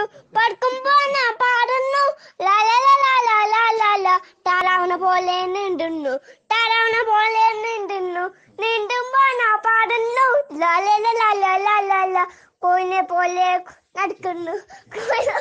പാടു പടുക്കുമ്പോ പാടുന്നു താറാവണ പോലെ നീണ്ടുന്നു താറാവണ പോലെ നീണ്ടുന്നു നീണ്ടുമ്പോ പാടുന്നു ലാലല ലാല ലാല കോയിനെ പോലെ നടക്കുന്നു കോയിനെ